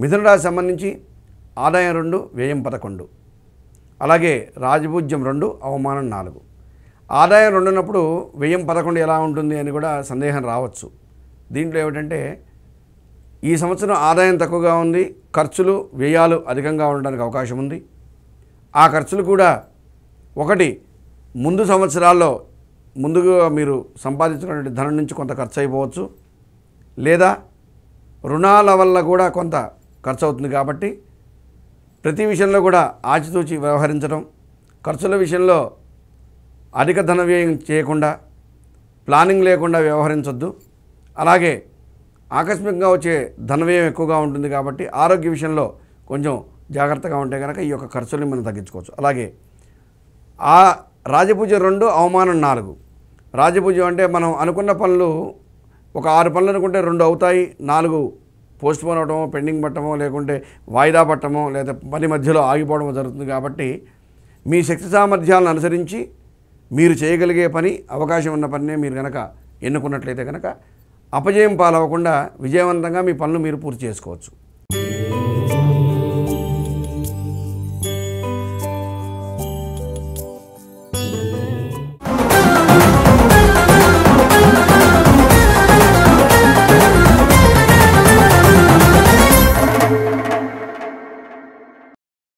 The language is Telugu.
మిథునరాశి సంబంధించి ఆదాయం రెండు వ్యయం పదకొండు అలాగే రాజభూజ్యం రెండు అవమానం నాలుగు ఆదాయం రెండున్నప్పుడు వ్యయం పదకొండు ఎలా ఉంటుంది అని కూడా సందేహం రావచ్చు దీంట్లో ఏమిటంటే ఈ సంవత్సరం ఆదాయం తక్కువగా ఉంది ఖర్చులు వ్యయాలు అధికంగా ఉండడానికి అవకాశం ఉంది ఆ ఖర్చులు కూడా ఒకటి ముందు సంవత్సరాల్లో ముందుగా మీరు సంపాదించినటువంటి ధనం నుంచి కొంత ఖర్చు అయిపోవచ్చు లేదా రుణాల వల్ల కూడా కొంత ఖర్చు అవుతుంది కాబట్టి ప్రతి విషయంలో కూడా ఆచితూచి వ్యవహరించడం ఖర్చుల విషయంలో అధిక ధన వ్యయం చేయకుండా ప్లానింగ్ లేకుండా వ్యవహరించొద్దు అలాగే ఆకస్మికంగా వచ్చే ధన వ్యయం ఎక్కువగా ఉంటుంది కాబట్టి ఆరోగ్య విషయంలో కొంచెం జాగ్రత్తగా ఉంటే కనుక ఈ యొక్క ఖర్చుల్ని మనం తగ్గించుకోవచ్చు అలాగే ఆ రాజపూజ రెండు అవమానం నాలుగు రాజపూజ అంటే మనం అనుకున్న పనులు ఒక ఆరు పనులు అనుకుంటే రెండు అవుతాయి నాలుగు పోస్ట్ పోన్ అవటమో పెండింగ్ పట్టమో లేకుంటే వాయిదా పట్టమో లేదా పని మధ్యలో ఆగిపోవడం జరుగుతుంది కాబట్టి మీ శక్తి సామర్థ్యాలను అనుసరించి మీరు చేయగలిగే పని అవకాశం ఉన్న పనినే మీరు కనుక ఎన్నుకున్నట్లయితే కనుక అపజయం పాలవకుండా విజయవంతంగా మీ పనులు మీరు పూర్తి చేసుకోవచ్చు